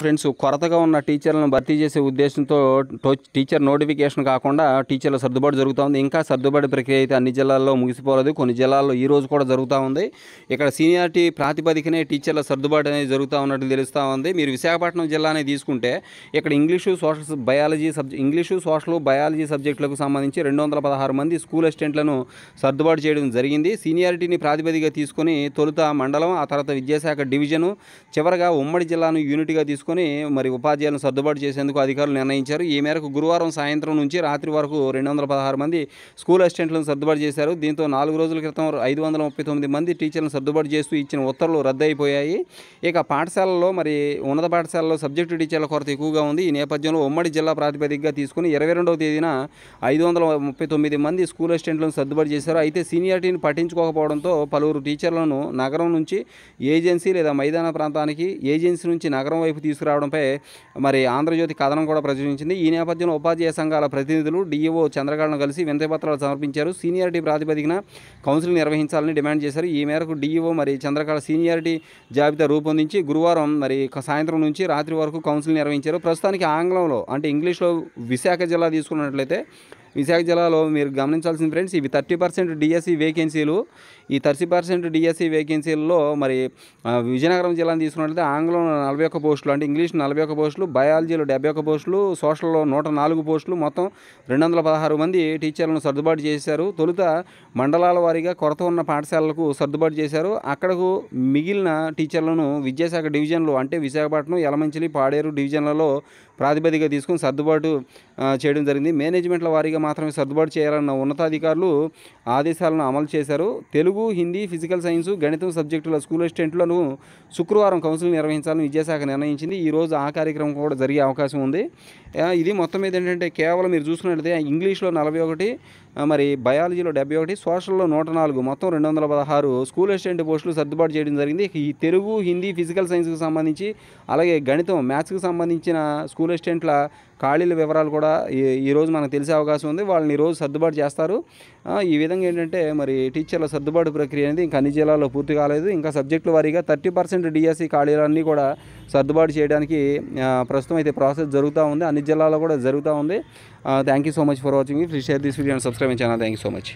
friends కొరతగా ఉన్న టీచర్లను భర్తీ చేసే ఉద్దేశంతో టీచర్ నోటిఫికేషన్ కాకుండా టీచర్ల సర్దుబాటు జరుగుతూ ఉంది ఇంకా సర్దుబాటు ప్రక్రియ అయితే అన్ని జిల్లాల్లో ముగిసిపోలేదు కొన్ని జిల్లాల్లో ఈ రోజు కూడా జరుగుతూ ఉంది ఇక్కడ సీనియారిటీ ప్రాతిపదికనే టీచర్ల సర్దుబాటు అనేది జరుగుతూ ఉన్నట్టు తెలుస్తూ ఉంది మీరు విశాఖపట్నం జిల్లానే తీసుకుంటే ఇక్కడ English social biology subject English social biology సబ్జెక్టులకు సంబంధించి రెండు వందల పదహారు మంది స్కూల్ అసిస్టెంట్లను సర్దుబాటు చేయడం జరిగింది సీనియారిటీని ప్రాతిపదిగా తీసుకొని తొలుత మండలం ఆ తర్వాత విద్యాశాఖ డివిజను చివరగా ఉమ్మడి జిల్లాను యూనిట్గా తీసుకుని తీసుకుని మరి ఉపాధ్యాయులను సర్దుబాటు చేసేందుకు అధికారులు నిర్ణయించారు ఈ మేరకు గురువారం సాయంత్రం నుంచి రాత్రి వరకు రెండు వందల పదహారు మంది స్కూల్ అసిస్టెంట్లను సర్దుబాటు చేశారు దీంతో నాలుగు రోజుల క్రితం ఐదు వందల ముప్పై తొమ్మిది మంది టీచర్లను సర్దుబాటు చేస్తూ ఇచ్చిన ఉత్తర్వులు రద్దయిపోయాయి ఇక పాఠశాలలో మరి ఉన్నత పాఠశాలలో సబ్జెక్టు టీచర్ల కొరత ఎక్కువగా ఉంది ఈ నేపథ్యంలో ఉమ్మడి జిల్లా ప్రాతిపదికగా తీసుకుని ఇరవై రెండవ తేదీన ఐదు వందల ముప్పై తొమ్మిది మంది స్కూల్ అసిస్టెంట్లను సర్దుబాటు చేశారు అయితే సీనియారిటీని పట్టించుకోకపోవడంతో పలువురు టీచర్లను నగరం నుంచి ఏజెన్సీ లేదా మైదాన ప్రాంతానికి ఏజెన్సీ నుంచి నగరం వైపు తీసుకు తీసుకురావడంపై మరి ఆంధ్రజ్యోతి కథనం కూడా ప్రచురించింది ఈ నేపథ్యంలో ఉపాధ్యాయ సంఘాల ప్రతినిధులు డిఈఓ చంద్రగాడను కలిసి వినతిపత్రాలు సమర్పించారు సీనియారిటీ ప్రాతిపదికన కౌన్సిల్ నిర్వహించాలని డిమాండ్ చేశారు ఈ మేరకు డిఈఓ మరి చంద్రకాళ సీనియారిటీ జాబితా రూపొందించి గురువారం మరి సాయంత్రం నుంచి రాత్రి వరకు కౌన్సిల్ నిర్వహించారు ప్రస్తుతానికి ఆంగ్లంలో అంటే ఇంగ్లీష్లో విశాఖ జిల్లా తీసుకున్నట్లయితే విశాఖ జిల్లాలో మీరు గమనించాల్సింది ఫ్రెండ్స్ ఇవి థర్టీ పర్సెంట్ డిఎస్సి వేకెన్సీలు e ఈ థర్టీ పర్సెంట్ డిఎస్సి వేకెన్సీల్లో e మరి విజయనగరం జిల్లాను తీసుకున్నట్లయితే ఆంగ్లం నలభై ఒక్క పోస్టులు అంటే ఇంగ్లీష్ నలభై ఒక్క పోస్టులు బయాలజీలో డెబ్బై ఒక్క పోస్టులు సోషల్లో నూట నాలుగు పోస్టులు మొత్తం రెండు వందల పదహారు మంది టీచర్లను సర్దుబాటు చేశారు తొలుత మండలాల వారీగా కొరత ఉన్న పాఠశాలలకు సర్దుబాటు చేశారు అక్కడకు మిగిలిన టీచర్లను విద్యాశాఖ డివిజన్లు అంటే విశాఖపట్నం యలమంచిలి పాడేరు డివిజన్లలో ప్రాతిపదిక తీసుకుని సర్దుబాటు చేయడం జరిగింది మేనేజ్మెంట్ల వారీగా మాత్రమే సర్దుబాటు చేయాలన్న ఉన్నతాధికారులు ఆదేశాలను అమలు చేశారు తెలుగు హిందీ ఫిజికల్ సైన్స్ గణితం సబ్జెక్టుల స్కూల్ అసిస్టెంట్లను శుక్రవారం కౌన్సిల్ నిర్వహించాలని విద్యాశాఖ నిర్ణయించింది ఈ రోజు ఆ కార్యక్రమం కూడా జరిగే అవకాశం ఉంది ఇది మొత్తం మీద ఏంటంటే కేవలం మీరు చూసుకున్నట్లయితే ఇంగ్లీష్లో నలభై ఒకటి మరి బయాలజీలో డెబ్బై ఒకటి సోషల్లో నూట నాలుగు మొత్తం రెండు వందల పదహారు స్కూల్ అసిస్టెంట్ పోస్టులు సర్దుబాటు చేయడం జరిగింది ఈ తెలుగు హిందీ ఫిజికల్ సైన్స్కి సంబంధించి అలాగే గణితం మ్యాథ్స్కి సంబంధించిన స్కూల్ అసిస్టెంట్ల ఖాళీల వివరాలు కూడా ఈరోజు మనకు తెలిసే అవకాశం ఉంది వాళ్ళని ఈరోజు సర్దుబాటు చేస్తారు ఈ విధంగా ఏంటంటే మరి టీచర్ల సర్దుబాటు ప్రక్రియ అనేది ఇంకా అన్ని జిల్లాల్లో పూర్తి కాలేదు ఇంకా సబ్జెక్టుల వారీగా థర్టీ పర్సెంట్ డిఎస్సి ఖాళీలన్నీ కూడా సర్దుబాటు చేయడానికి ప్రస్తుతం అయితే ప్రాసెస్ జరుగుతూ ఉంది అన్ని జిల్లాల్లో కూడా జరుగుతూ ఉంది thank you so much for watching please share this video and subscribe channel thank you so much